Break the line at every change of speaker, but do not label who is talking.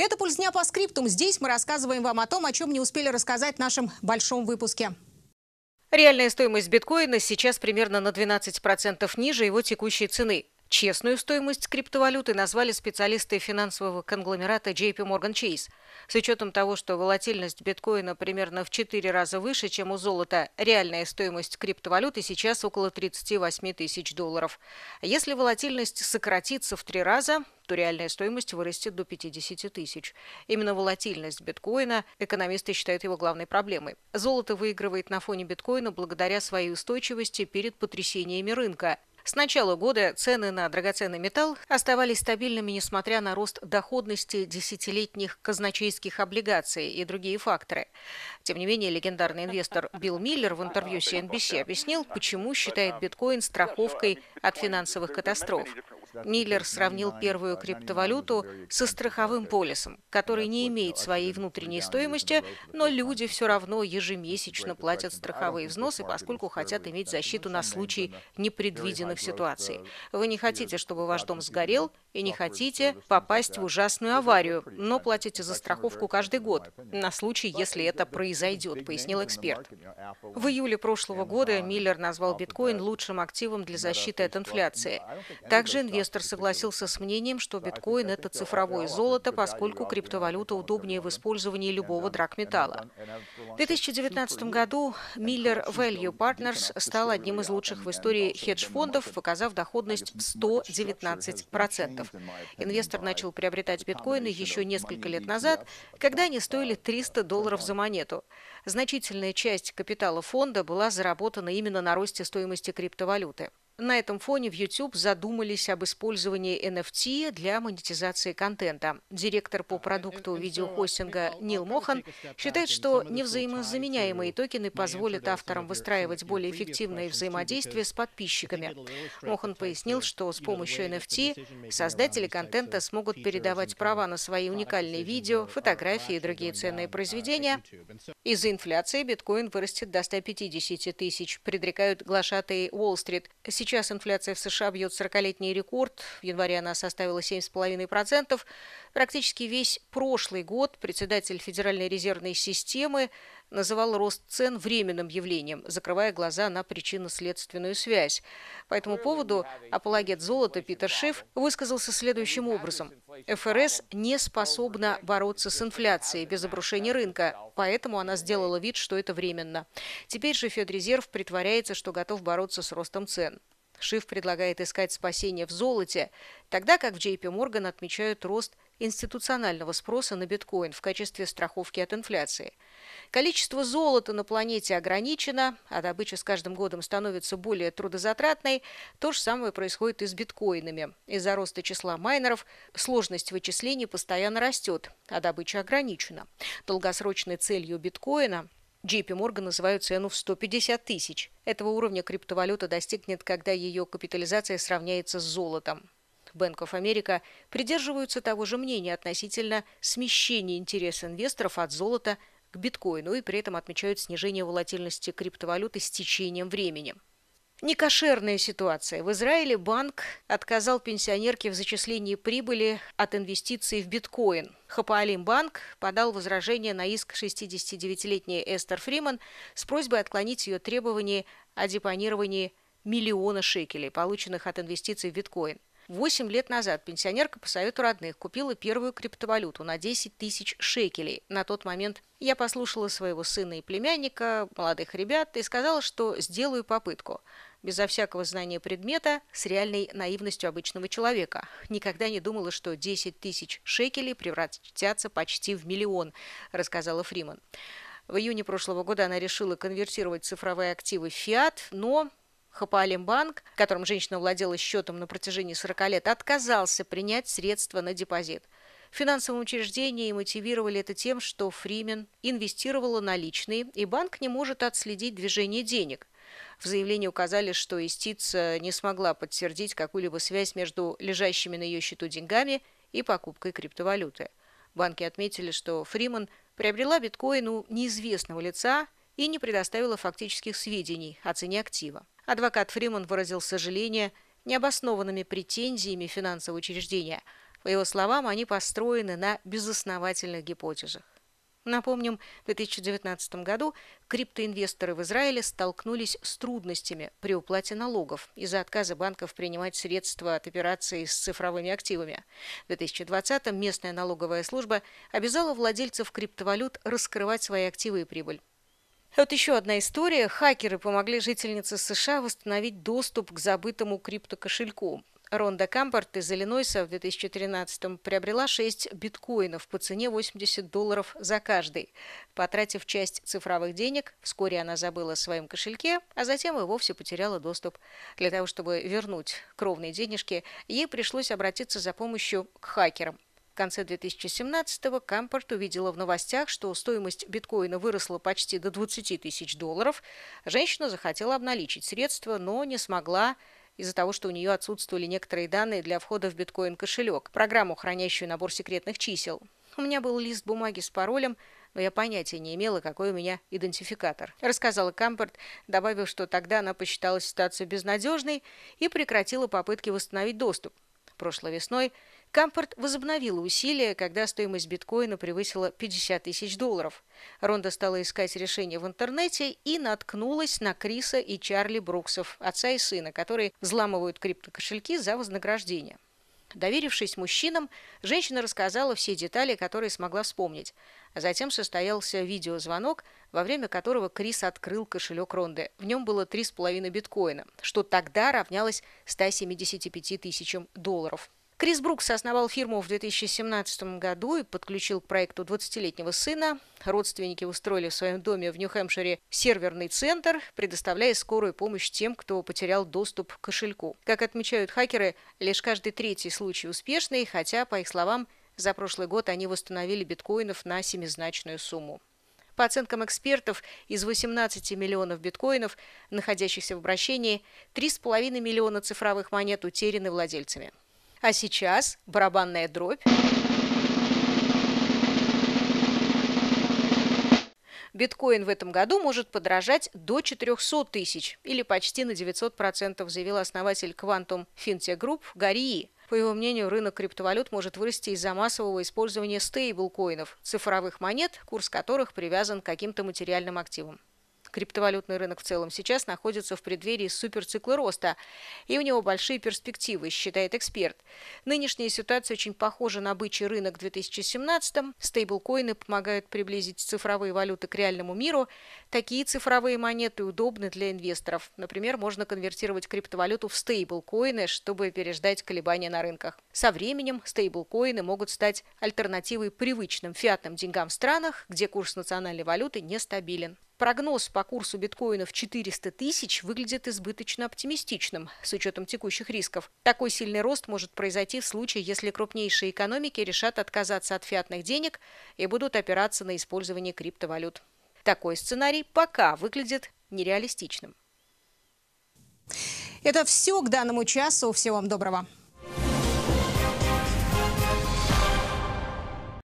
Это пульс «Пульсдня по скриптум». Здесь мы рассказываем вам о том, о чем не успели рассказать в нашем большом выпуске. Реальная стоимость биткоина сейчас примерно на 12% ниже его текущей цены. Честную стоимость криптовалюты назвали специалисты финансового конгломерата JP Morgan Chase. С учетом того, что волатильность биткоина примерно в 4 раза выше, чем у золота, реальная стоимость криптовалюты сейчас около 38 тысяч долларов. Если волатильность сократится в 3 раза, то реальная стоимость вырастет до 50 тысяч. Именно волатильность биткоина экономисты считают его главной проблемой. Золото выигрывает на фоне биткоина благодаря своей устойчивости перед потрясениями рынка. С начала года цены на драгоценный металл оставались стабильными, несмотря на рост доходности десятилетних казначейских облигаций и другие факторы. Тем не менее, легендарный инвестор Билл Миллер в интервью CNBC объяснил, почему считает биткоин страховкой от финансовых катастроф. Миллер сравнил первую криптовалюту со страховым полисом, который не имеет своей внутренней стоимости, но люди все равно ежемесячно платят страховые взносы, поскольку хотят иметь защиту на случай непредвиденных ситуаций. Вы не хотите, чтобы ваш дом сгорел, и не хотите попасть в ужасную аварию, но платите за страховку каждый год, на случай, если это произойдет, пояснил эксперт. В июле прошлого года Миллер назвал биткоин лучшим активом для защиты от инфляции. Также инвестор согласился с мнением, что биткоин – это цифровое золото, поскольку криптовалюта удобнее в использовании любого драгметалла. В 2019 году Миллер Value Partners стал одним из лучших в истории хедж-фондов, показав доходность в 119%. Инвестор начал приобретать биткоины еще несколько лет назад, когда они стоили 300 долларов за монету. Значительная часть капитала фонда была заработана именно на росте стоимости криптовалюты. На этом фоне в YouTube задумались об использовании NFT для монетизации контента. Директор по э, продукту э, э, видеохостинга Нил Мохан считает, что невзаимозаменяемые токены позволят авторам выстраивать более эффективное взаимодействие с подписчиками. Мохан пояснил, что с помощью NFT создатели контента смогут передавать права на свои уникальные видео, а фотографии и другие ценные а, произведения. Из-за инфляции биткоин вырастет до 150 тысяч, предрекают глашатые Уолл-стрит. Сейчас Сейчас инфляция в США бьет 40-летний рекорд. В январе она составила 7,5%. Практически весь прошлый год председатель Федеральной резервной системы называл рост цен временным явлением, закрывая глаза на причинно-следственную связь. По этому поводу апологет золота Питер Шиф высказался следующим образом. ФРС не способна бороться с инфляцией без обрушения рынка, поэтому она сделала вид, что это временно. Теперь же Федрезерв притворяется, что готов бороться с ростом цен. Шиф предлагает искать спасение в золоте, тогда как в JP Morgan отмечают рост институционального спроса на биткоин в качестве страховки от инфляции. Количество золота на планете ограничено, а добыча с каждым годом становится более трудозатратной. То же самое происходит и с биткоинами. Из-за роста числа майнеров сложность вычислений постоянно растет, а добыча ограничена. Долгосрочной целью биткоина – JP Morgan называют цену в 150 тысяч. Этого уровня криптовалюта достигнет, когда ее капитализация сравняется с золотом. Bank of America придерживаются того же мнения относительно смещения интереса инвесторов от золота к биткоину и при этом отмечают снижение волатильности криптовалюты с течением времени. Некошерная ситуация. В Израиле банк отказал пенсионерке в зачислении прибыли от инвестиций в биткоин. Хапаалим банк подал возражение на иск 69-летней Эстер Фриман с просьбой отклонить ее требования о депонировании миллиона шекелей, полученных от инвестиций в биткоин. Восемь лет назад пенсионерка по совету родных купила первую криптовалюту на 10 тысяч шекелей. На тот момент я послушала своего сына и племянника, молодых ребят, и сказала, что сделаю попытку безо всякого знания предмета, с реальной наивностью обычного человека. Никогда не думала, что 10 тысяч шекелей превратятся почти в миллион, рассказала Фриман. В июне прошлого года она решила конвертировать цифровые активы в фиат, но Хапалимбанк, которым женщина владела счетом на протяжении 40 лет, отказался принять средства на депозит. В финансовом учреждении мотивировали это тем, что Фримен инвестировала наличные, и банк не может отследить движение денег. В заявлении указали, что истица не смогла подтвердить какую-либо связь между лежащими на ее счету деньгами и покупкой криптовалюты. Банки отметили, что Фриман приобрела биткоин у неизвестного лица и не предоставила фактических сведений о цене актива. Адвокат Фриман выразил сожаление необоснованными претензиями финансового учреждения. По его словам, они построены на безосновательных гипотезах. Напомним, в 2019 году криптоинвесторы в Израиле столкнулись с трудностями при уплате налогов из-за отказа банков принимать средства от операций с цифровыми активами. В 2020 местная налоговая служба обязала владельцев криптовалют раскрывать свои активы и прибыль. Вот еще одна история. Хакеры помогли жительнице США восстановить доступ к забытому криптокошельку. Ронда Камбарт из Иллинойса в 2013-м приобрела 6 биткоинов по цене 80 долларов за каждый. Потратив часть цифровых денег, вскоре она забыла о своем кошельке, а затем и вовсе потеряла доступ. Для того, чтобы вернуть кровные денежки, ей пришлось обратиться за помощью к хакерам. В конце 2017-го Кампорт увидела в новостях, что стоимость биткоина выросла почти до 20 тысяч долларов. Женщина захотела обналичить средства, но не смогла из-за того, что у нее отсутствовали некоторые данные для входа в биткоин-кошелек, программу, хранящую набор секретных чисел. У меня был лист бумаги с паролем, но я понятия не имела, какой у меня идентификатор. Рассказала Камберт, добавив, что тогда она посчитала ситуацию безнадежной и прекратила попытки восстановить доступ. Прошлой весной – Кампорт возобновила усилия, когда стоимость биткоина превысила 50 тысяч долларов. Ронда стала искать решение в интернете и наткнулась на Криса и Чарли Бруксов, отца и сына, которые взламывают криптокошельки за вознаграждение. Доверившись мужчинам, женщина рассказала все детали, которые смогла вспомнить. А затем состоялся видеозвонок, во время которого Крис открыл кошелек Ронды. В нем было 3,5 биткоина, что тогда равнялось 175 тысячам долларов. Крис Брукс основал фирму в 2017 году и подключил к проекту 20-летнего сына. Родственники устроили в своем доме в Нью-Хэмпшире серверный центр, предоставляя скорую помощь тем, кто потерял доступ к кошельку. Как отмечают хакеры, лишь каждый третий случай успешный, хотя, по их словам, за прошлый год они восстановили биткоинов на семизначную сумму. По оценкам экспертов, из 18 миллионов биткоинов, находящихся в обращении, 3,5 миллиона цифровых монет утеряны владельцами. А сейчас барабанная дробь. биткоин в этом году может подорожать до 400 тысяч или почти на 900%, заявил основатель Quantum Fintech Group Гарии. По его мнению, рынок криптовалют может вырасти из-за массового использования стейблкоинов – цифровых монет, курс которых привязан к каким-то материальным активам. Криптовалютный рынок в целом сейчас находится в преддверии суперцикла роста, и у него большие перспективы, считает эксперт. Нынешняя ситуация очень похожа на бычий рынок в 2017-м. Стейблкоины помогают приблизить цифровые валюты к реальному миру. Такие цифровые монеты удобны для инвесторов. Например, можно конвертировать криптовалюту в стейблкоины, чтобы переждать колебания на рынках. Со временем стейблкоины могут стать альтернативой привычным фиатным деньгам в странах, где курс национальной валюты нестабилен. Прогноз по курсу биткоина в 400 тысяч выглядит избыточно оптимистичным с учетом текущих рисков. Такой сильный рост может произойти в случае, если крупнейшие экономики решат отказаться от фиатных денег и будут опираться на использование криптовалют. Такой сценарий пока выглядит нереалистичным. Это все к данному часу. Всего вам доброго.